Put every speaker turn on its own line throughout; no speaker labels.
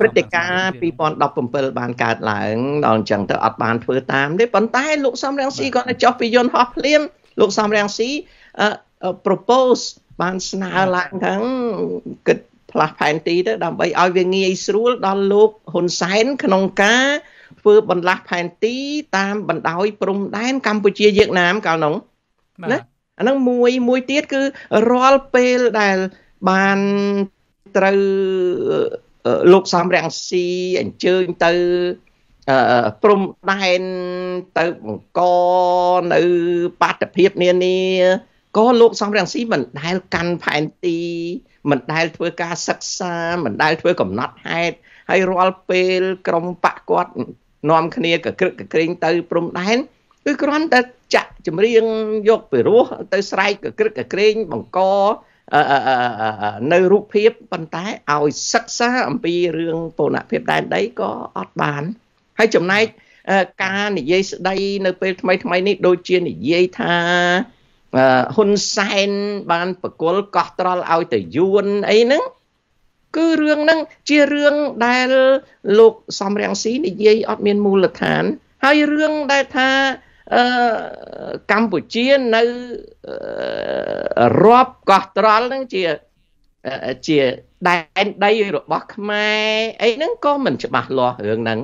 ព្រឹត្តិការណ៍2017បានកើតឡើងដល់អញ្ចឹងទៅអត់បានធ្វើតាមទេប៉ុន្តែលោកសំរងស៊ីគាត់ចុះពីយន្តហោះភ្លាមលោកសំរងស៊ី propose បានស្នើឡើងថាគិតផ្លាស់ផែនទីទៅដើម្បីឲ្យវាងាយ ស្រួលដល់លោកហ៊ុនសែនក្នុងការធ្វើបន្លាស់ផែនទី តាមបណ្ដោយព្រំដែនកម្ពុជាវៀតណាមកាលនោះណាអានឹងមួយមួយទៀតគឺរាល់ពេលដែលបានត្រូវលោកសំរាំងស៊ីអញ្ជើញទៅព្រំដែនទៅបង្កនៅ បាតុភិបនានាក៏លោកសំរាំងស៊ីមិនដែលកាន់ផែនទី មិនដែលធ្វើ ការសិក្សា មិនដែលធ្វើកំណត់ហេតុហើយរាល់ពេល ក្រុមបកគាត់ នាំគ្នាកក្រឹកកក្រែងទៅ ព្រំដែនគឺគ្រាន់តែចាក់ចម្រៀងយកពីរោះទៅស្រែកកក្រឹកកក្រែងបង្កនៅរូបភាពប៉ុន្តែឲ្យសិក្សាអំពីរឿងបូរណភាពដែនដីក៏អត់បាន ហើយចំណែកការនិយាយស្ដីនៅពេលថ្មី ថ្មី នេះដូចជានិយាយថាហ៊ុនសែនបានបកលកោះត្រល់ឲ្យទៅយួនអីហ្នឹងគឺរឿងហ្នឹងជារឿងដែលលោកសំរងស៊ីនិយាយអត់មានមូលដ្ឋាន ហើយរឿងដែលថាកម្ពុជានៅរាប់កោះត្រល់ហ្នឹងជាជាដែនដីរបស់ខ្មែរអីហ្នឹងក៏មិនច្បាស់លាស់រឿងហ្នឹង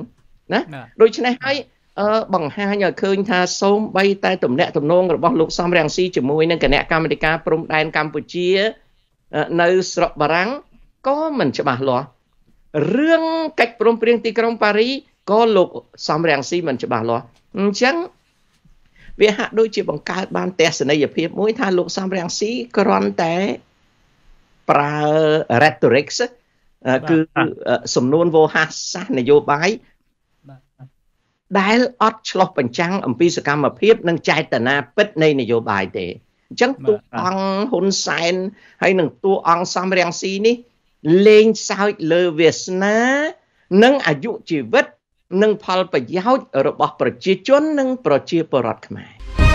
ណាដូច្នេះហើយ បង្ហាញឲ្យឃើញថាសូមបីតែតំណែងតំណងរបស់លោកសំរងស៊ីជាមួយនឹងគណៈកម្មាធិការព្រំដែនកម្ពុជា នៅ ស្រុកបារាំងក៏មិនច្បាស់លាស់រឿងកិច្ចព្រមព្រៀងទីក្រុងប៉ារីក៏លោកសំរងស៊ីមិនច្បាស់លាស់អញ្ចឹងវាហាក់ដូចជាបង្កើតបានទស្សនីយភាពមួយថាលោកសំរាំងស៊ីគ្រាន់តែប្រើ rhetorics គឺសំនួនវោហាសាសនយោបាយដែលអត់ឆ្លោះបញ្ចាំងអំពីសកម្មភាព និងចេតនាពិតនៃនយោបាយទេអញ្ចឹងតួអង្គហ៊ុនសែនហើយនឹងតួអង្គសំរាំងស៊ីនេះលេងសើចលើវាសនានិងអាយុជីវិតនិងផលប្រយោជន៍របស់ប្រជាជននិងប្រជាពលរដ្ឋខ្មែរ។